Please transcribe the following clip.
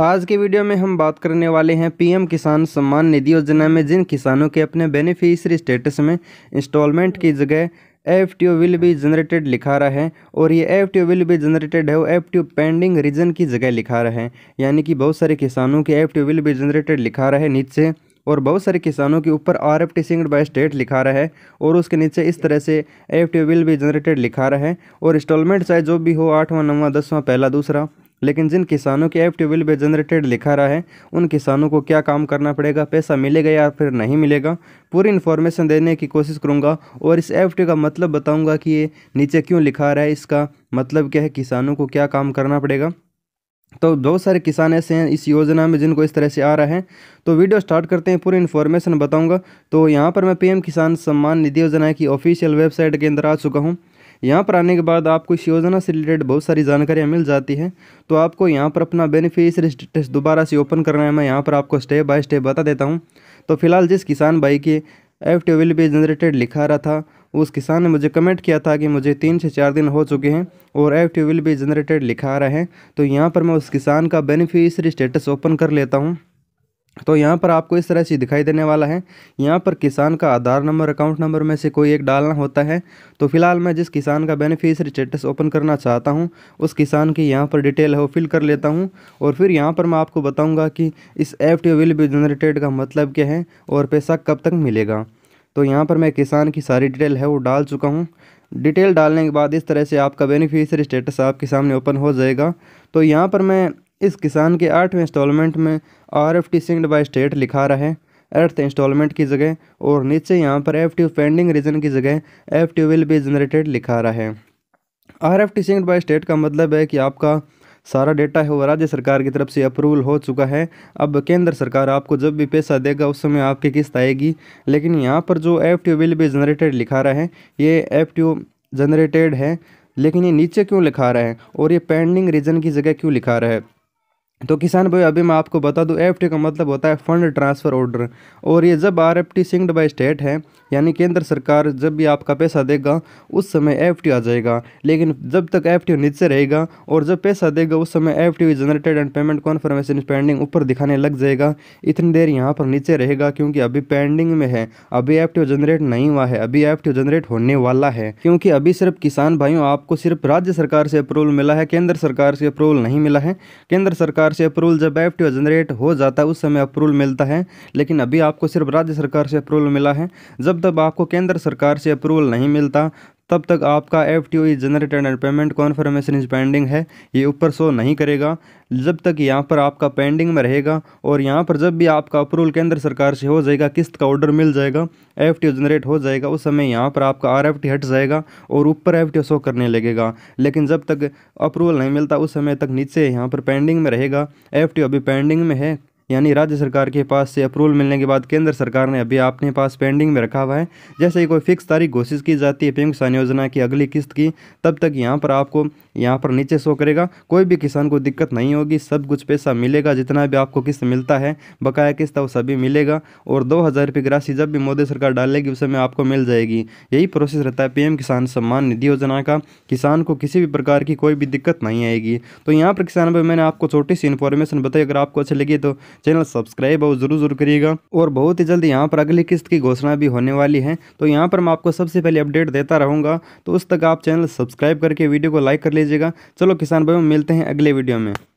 आज के वीडियो में हम बात करने वाले हैं पीएम किसान सम्मान निधि योजना में जिन किसानों के अपने बेनिफिशियरी स्टेटस में इंस्टॉलमेंट की जगह F T O will be generated लिखा रहा है और ये F T O will be generated है वो F T O pending reason की जगह लिखा रहा है यानी कि बहुत सारे किसानों के F T O will be generated लिखा रहा है नीचे और बहुत सारे किसानों के ऊपर R F T signed by state लिखा रहा है और उसके नीचे इस तरह से F T will be generated लिखा रहा है और इंस्टॉलमेंट चाहे जो भी हो आठवां नौवां दसवां पहला दूसरा लेकिन जिन किसानों के एफ ट्यूबवेल पर जनरेटेड लिखा रहा है उन किसानों को क्या काम करना पड़ेगा पैसा मिलेगा या फिर नहीं मिलेगा पूरी इन्फॉर्मेशन देने की कोशिश करूँगा और इस एफ का मतलब बताऊँगा कि ये नीचे क्यों लिखा रहा है इसका मतलब क्या है किसानों को क्या काम करना पड़ेगा तो बहुत सारे किसान ऐसे हैं इस योजना में जिनको इस तरह से आ रहा है तो वीडियो स्टार्ट करते हैं पूरी इन्फॉर्मेशन बताऊंगा तो यहाँ पर मैं पीएम किसान सम्मान निधि योजना की ऑफिशियल वेबसाइट के अंदर आ चुका हूँ यहाँ पर आने के बाद आपको इस योजना से रिलेटेड बहुत सारी जानकारियाँ मिल जाती हैं तो आपको यहाँ पर अपना बेनिफिशियरी स्टेटस दोबारा से ओपन करना है मैं यहाँ पर आपको स्टेप बाय स्टेप बता देता हूँ तो फिलहाल जिस किसान भाई की F T will be generated लिखा रहा था उस किसान ने मुझे कमेंट किया था कि मुझे तीन से चार दिन हो चुके हैं और F T will be generated लिखा रहे रहा है तो यहाँ पर मैं उस किसान का बेनिफिशरी स्टेटस ओपन कर लेता हूँ तो यहाँ पर आपको इस तरह से दिखाई देने वाला है यहाँ पर किसान का आधार नंबर अकाउंट नंबर में से कोई एक डालना होता है तो फिलहाल मैं जिस किसान का बेनिफिशियरी स्टेटस ओपन करना चाहता हूँ उस किसान की यहाँ पर डिटेल है वो फिल कर लेता हूँ और फिर यहाँ पर मैं आपको बताऊँगा कि इस F T will be generated का मतलब क्या है और पैसा कब तक मिलेगा तो यहाँ पर मैं किसान की सारी डिटेल है वो डाल चुका हूँ डिटेल डालने के बाद इस तरह से आपका बेनिफिशियरी स्टेटस आपके सामने ओपन हो जाएगा तो यहाँ पर मैं इस किसान के आठवें इंस्टॉलमेंट में R F T signed by state लिखा रहा है अर्थ इंस्टॉलमेंट की जगह और नीचे यहाँ पर एफ टी पेंडिंग रीजन की जगह F T will be generated लिखा रहा है R F T signed by state का मतलब है कि आपका सारा डेटा है वो राज्य सरकार की तरफ से अप्रूवल हो चुका है अब केंद्र सरकार आपको जब भी पैसा देगा उस समय आपकी किस्त आएगी लेकिन यहाँ पर जो F T will be generated लिखा रहा है ये एफ टी जनरेटेड है लेकिन ये नीचे क्यों लिखा रहा है और ये पेंडिंग रीजन की जगह क्यों लिखा रहा है तो किसान भाई अभी मैं आपको बता दूं एफ का मतलब होता है फंड ट्रांसफ़र ऑर्डर और ये जब R F T signed by state है यानी केंद्र सरकार जब भी आपका पैसा देगा उस समय एफ टी आ जाएगा लेकिन जब तक एफ टी नीचे रहेगा और जब पैसा देगा उस समय F T generated and payment confirmation pending ऊपर दिखाने लग जाएगा इतनी देर यहाँ पर नीचे रहेगा क्योंकि अभी पेंडिंग में है अभी एफ टी जनरेट नहीं हुआ है अभी एफ टी जनरेट होने वाला है क्योंकि अभी सिर्फ किसान भाइयों आपको सिर्फ राज्य सरकार से अप्रूवल मिला है केंद्र सरकार से अप्रूवल नहीं मिला है केंद्र सरकार सरकार से अप्रूवल जब एफ जनरेट हो जाता है उस समय अप्रूवल मिलता है लेकिन अभी आपको सिर्फ राज्य सरकार से अप्रूवल मिला है जब तक आपको केंद्र सरकार से अप्रूवल नहीं मिलता तब तक आपका F T O is generated and payment confirmation is pending है ये ऊपर शो नहीं करेगा जब तक यहाँ पर आपका पेंडिंग में रहेगा और यहाँ पर जब भी आपका अप्रूवल केंद्र सरकार से हो जाएगा किस्त का ऑर्डर मिल जाएगा एफ टी ओ जनरेट हो जाएगा उस समय यहाँ पर आपका आर एफ टी हट जाएगा और ऊपर एफ टी ओ शो करने लगेगा लेकिन जब तक अप्रूवल नहीं मिलता उस समय तक नीचे यहाँ पर पेंडिंग में रहेगा एफ टी ओ अभी पेंडिंग में है यानी राज्य सरकार के पास से अप्रूवल मिलने के बाद केंद्र सरकार ने अभी अपने पास पेंडिंग में रखा हुआ है जैसे ही कोई फिक्स तारीख घोषित की जाती है पीएम किसान योजना की अगली किस्त की तब तक यहाँ पर आपको यहाँ पर नीचे शो करेगा कोई भी किसान को दिक्कत नहीं होगी सब कुछ पैसा मिलेगा जितना भी आपको किस्त मिलता है बकाया किस्त वो सभी मिलेगा और दो हज़ार रुपये की राशि जब भी मोदी सरकार डालेगी उस समय आपको मिल जाएगी यही प्रोसेस रहता है पीएम किसान सम्मान निधि योजना का किसान को किसी भी प्रकार की कोई भी दिक्कत नहीं आएगी तो यहाँ पर किसान भाई मैंने आपको छोटी सी इन्फॉर्मेशन बताई अगर आपको अच्छी लगी तो चैनल सब्सक्राइब और जरूर जरूर करिएगा और बहुत ही जल्द यहाँ पर अगली किस्त की घोषणा भी होने वाली है तो यहाँ पर मैं आपको सबसे पहले अपडेट देता रहूँगा तो उस तक आप चैनल सब्सक्राइब करके वीडियो को लाइक कर लीजिएगा चलो किसान भाई मिलते हैं अगले वीडियो में